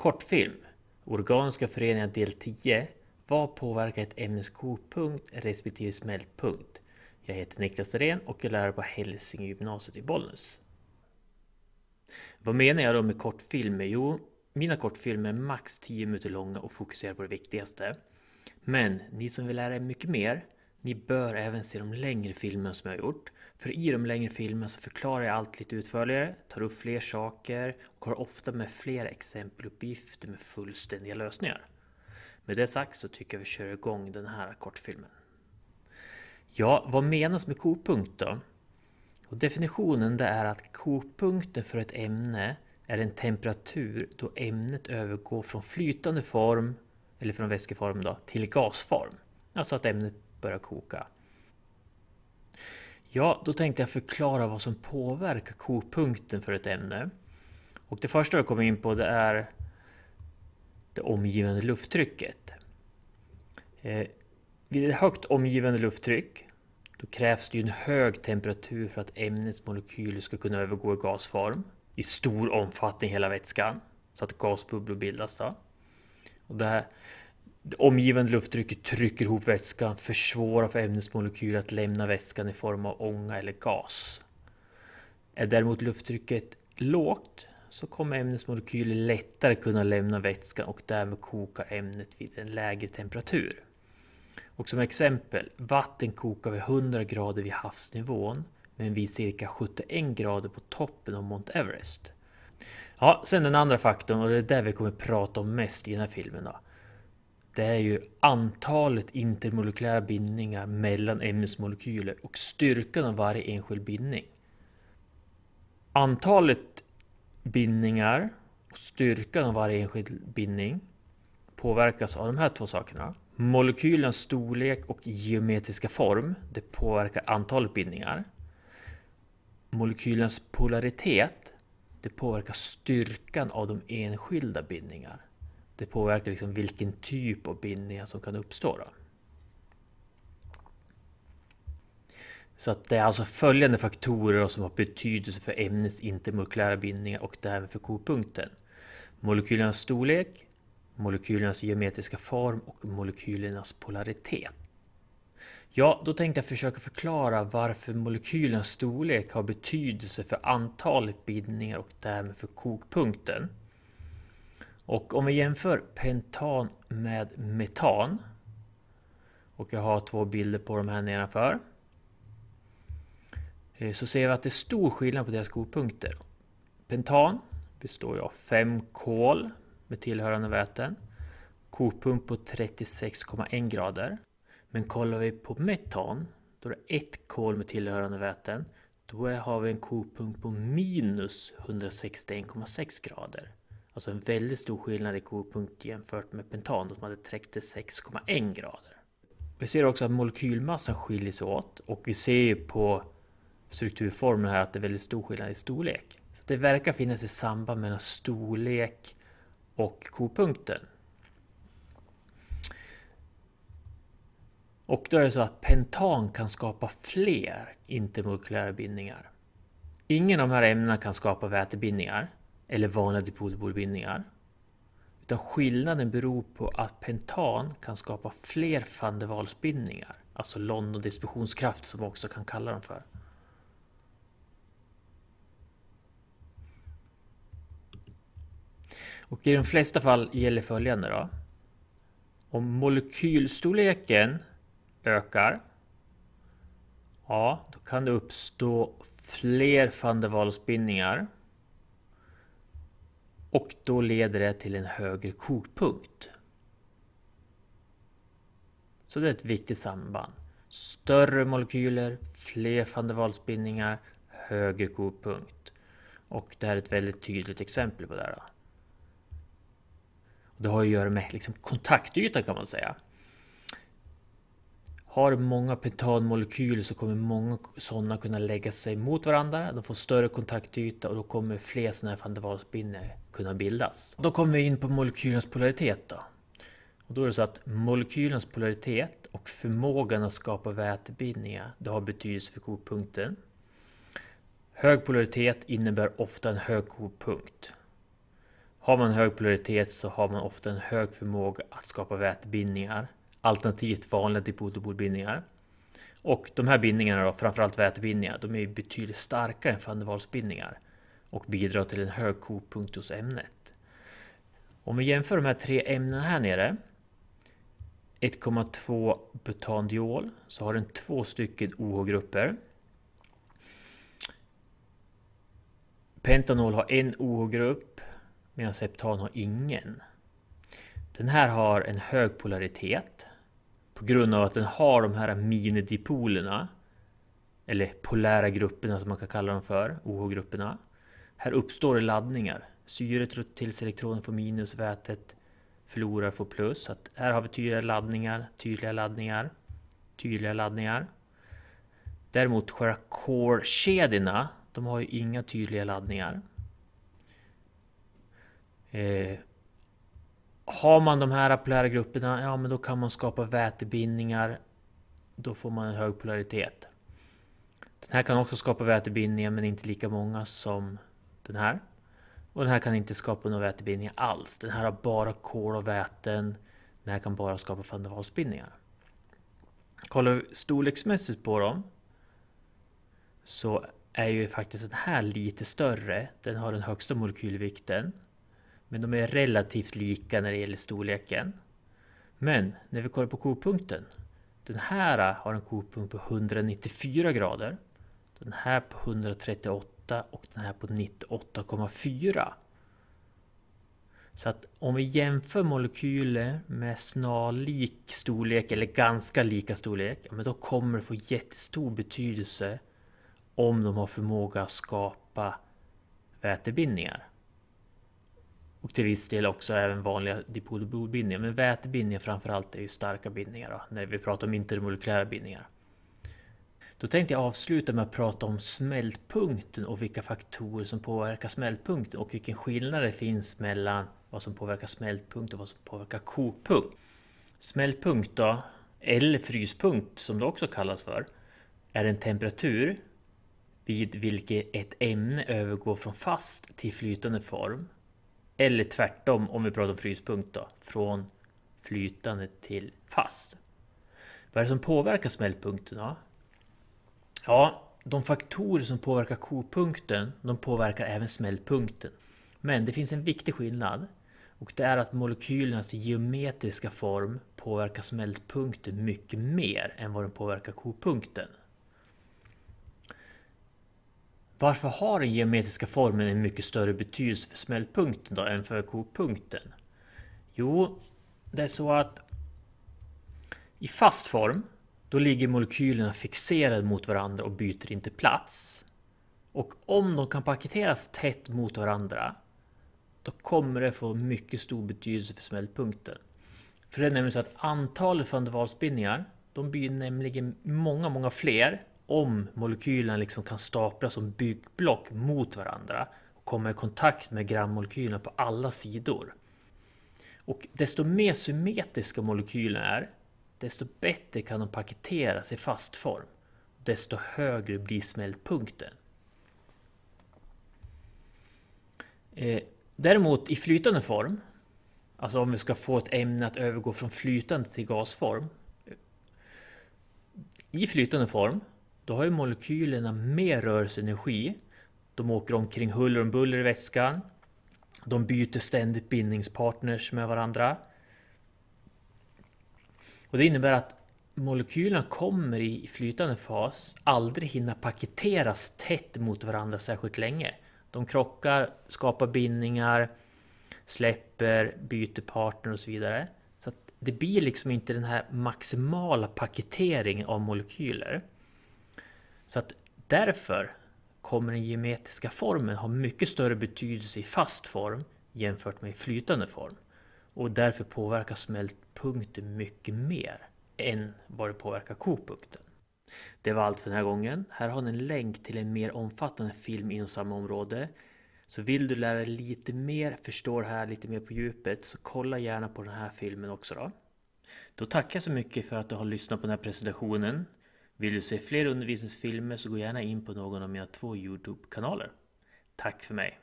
Kortfilm. Organiska föreningar del 10. Vad påverkar ett ämnes kokpunkt respektive smältpunkt? Jag heter Niklas Thorén och jag lärare på Hälsinge gymnasiet i Bollnäs. Vad menar jag då med kortfilmer? Jo, mina kortfilmer är max 10 minuter långa och fokuserar på det viktigaste. Men ni som vill lära er mycket mer ni bör även se de längre filmerna som jag har gjort. För i de längre filmerna så förklarar jag allt lite utförligare, tar upp fler saker och har ofta med fler exempeluppgifter med fullständiga lösningar. Med det sagt så tycker jag vi kör igång den här kortfilmen. Ja, vad menas med kopunkt då? Och definitionen det är att kopunkten för ett ämne är en temperatur då ämnet övergår från flytande form, eller från vätskeform, då, till gasform. Alltså att ämnet börjar koka. Ja, då tänkte jag förklara vad som påverkar kokpunkten för ett ämne. Och det första jag kommer in på det är det omgivande lufttrycket. Eh, vid ett högt omgivande lufttryck då krävs det en hög temperatur för att ämnets molekyler ska kunna övergå i gasform i stor omfattning hela vätskan så att gasbubblor bildas. Då. Och det här, Omgivande lufttrycket trycker ihop vätskan, försvårar för ämnesmolekyler att lämna vätskan i form av ånga eller gas. Är däremot lufttrycket lågt så kommer ämnesmolekyler lättare kunna lämna vätskan och därmed kokar ämnet vid en lägre temperatur. Och som exempel, vatten kokar vid 100 grader vid havsnivån men vid cirka 71 grader på toppen av Mount Everest. Ja, sen den andra faktorn och det är det vi kommer prata om mest i den här filmen. Då det är ju antalet intermolekylära bindningar mellan ämnesmolekyler och styrkan av varje enskild bindning. Antalet bindningar och styrkan av varje enskild bindning påverkas av de här två sakerna. Molekylens storlek och geometriska form, det påverkar antalet bindningar. Molekylens polaritet, det påverkar styrkan av de enskilda bindningar det påverkar liksom vilken typ av bindningar som kan uppstå. Då. Så att det är alltså följande faktorer som har betydelse för ämnets intermolekylära bindningar och därmed för kopunkten. Molekylernas storlek, molekylernas geometriska form och molekylernas polaritet. Ja, då tänkte jag försöka förklara varför molekylernas storlek har betydelse för antalet bindningar och därmed för kokpunkten. Och om vi jämför pentan med metan. Och jag har två bilder på de här nedanför. Eh, så ser vi att det är stor skillnad på deras kopunkter. Pentan består ju av 5 kol med tillhörande väten. kopunkt på 36,1 grader. Men kollar vi på metan, då är det 1 kol med tillhörande väten. Då har vi en kopunkt på minus 161,6 grader. Alltså en väldigt stor skillnad i kopunkt jämfört med pentan som hade 36,1 grader. Vi ser också att molekylmassan skiljer sig åt och vi ser ju på strukturformen här att det är väldigt stor skillnad i storlek. Så Det verkar finnas ett samband mellan storlek och kopunkten. Och då är det så att pentan kan skapa fler intermolekylära bindningar. Ingen av de här ämnena kan skapa vätebindningar eller vanliga dipolpolbindningar. Utan skillnaden beror på att pentan kan skapa fler van der Waals-bindningar, alltså London-distributionskraft som man också kan kalla dem för. Och i de flesta fall gäller följande då. Om molekylstorleken ökar, ja, då kan det uppstå fler van der Waals-bindningar. Och då leder det till en högre kokpunkt. Så det är ett viktigt samband. Större molekyler, fler van der Waals-bindningar, högre kokpunkt. Och det här är ett väldigt tydligt exempel på det. Här. Det har att göra med liksom kontaktyta kan man säga. Har du många pentanmolekyler så kommer många sådana kunna lägga sig mot varandra. De får större kontaktyta och då kommer fler sådana här van der Waals-bindningar kunna bildas. Då kommer vi in på molekylens polaritet. Då. Och då är det så att molekylens polaritet och förmågan att skapa vätebindningar det har betydelse för kopunkten. Hög polaritet innebär ofta en hög kopunkt. Har man hög polaritet så har man ofta en hög förmåga att skapa vätebindningar alternativt vanliga dipol-dipolbindningar. Och de här bindningarna, då, framförallt vätebindningar, de är betydligt starkare än van der och bidrar till en hög kopunkt hos ämnet. Om vi jämför de här tre ämnena här nere 1,2 butandiol så har den två stycken OH-grupper. Pentanol har en OH-grupp medan heptan har ingen. Den här har en hög polaritet på grund av att den har de här minidipolerna. Eller polära grupperna som man kan kalla dem för, OH-grupperna. Här uppstår det laddningar. Syret drar till sig elektroner får minus, vätet förlorar får plus. Så här har vi tydliga laddningar, tydliga laddningar, tydliga laddningar. Däremot själva core-kedjorna, de har ju inga tydliga laddningar. Eh, har man de här polära grupperna, ja men då kan man skapa vätebindningar. Då får man en hög polaritet. Den här kan också skapa vätebindningar men inte lika många som den här. Och den här kan inte skapa några vätebindningar alls. Den här har bara kol och väten. Den här kan bara skapa van der Waals-bindningar. Kollar vi storleksmässigt på dem så är ju faktiskt den här lite större. Den har den högsta molekylvikten men de är relativt lika när det gäller storleken. Men när vi kollar på kopunkten. Den här har en kopunkt på 194 grader. Den här på 138 och den här på 98,4. Så att om vi jämför molekyler med snarlik storlek eller ganska lika storlek, men då kommer det få jättestor betydelse om de har förmåga att skapa vätebindningar och till viss del också även vanliga dipolobindningar. Men vätebindningar framförallt är ju starka bindningar då, när vi pratar om intermolekylära bindningar. Då tänkte jag avsluta med att prata om smältpunkten och vilka faktorer som påverkar smältpunkten och vilken skillnad det finns mellan vad som påverkar smältpunkt och vad som påverkar kokpunkt. Smältpunkt då, eller fryspunkt som det också kallas för, är en temperatur vid vilken ett ämne övergår från fast till flytande form eller tvärtom om vi pratar om fryspunkt då. Från flytande till fast. Vad är det som påverkar smällpunkterna? Ja, de faktorer som påverkar kopunkten, de påverkar även smältpunkten. Men det finns en viktig skillnad och det är att molekylernas geometriska form påverkar smältpunkten mycket mer än vad den påverkar kopunkten. Varför har den geometriska formen en mycket större betydelse för smältpunkten då än för kokpunkten? Jo, det är så att i fast form, då ligger molekylerna fixerade mot varandra och byter inte plats. Och om de kan paketeras tätt mot varandra, då kommer det få mycket stor betydelse för smältpunkten. För det är nämligen så att antalet van der Waals-bindningar, de blir nämligen många, många fler om molekylerna liksom kan staplas som byggblock mot varandra och komma i kontakt med grammolekylerna på alla sidor. Och desto mer symmetriska molekylerna är, desto bättre kan de paketeras i fast form. Desto högre blir smältpunkten. Eh, däremot i flytande form, alltså om vi ska få ett ämne att övergå från flytande till gasform. I flytande form då har ju molekylerna mer rörelseenergi. De åker omkring huller om buller i vätskan. De byter ständigt bindningspartners med varandra. Och Det innebär att molekylerna kommer i flytande fas aldrig hinna paketeras tätt mot varandra särskilt länge. De krockar, skapar bindningar, släpper, byter partner och så vidare. Så det blir liksom inte den här maximala paketeringen av molekyler. Så att därför kommer den geometriska formen ha mycket större betydelse i fast form jämfört med i flytande form. Och därför påverkar smältpunkten mycket mer än vad det påverkar kopunkten. Det var allt för den här gången. Här har ni en länk till en mer omfattande film inom samma område. Så vill du lära dig lite mer, förstå det här lite mer på djupet, så kolla gärna på den här filmen också då. Då tackar jag så mycket för att du har lyssnat på den här presentationen. Vill du se fler undervisningsfilmer så gå gärna in på någon av mina två Youtube-kanaler. Tack för mig!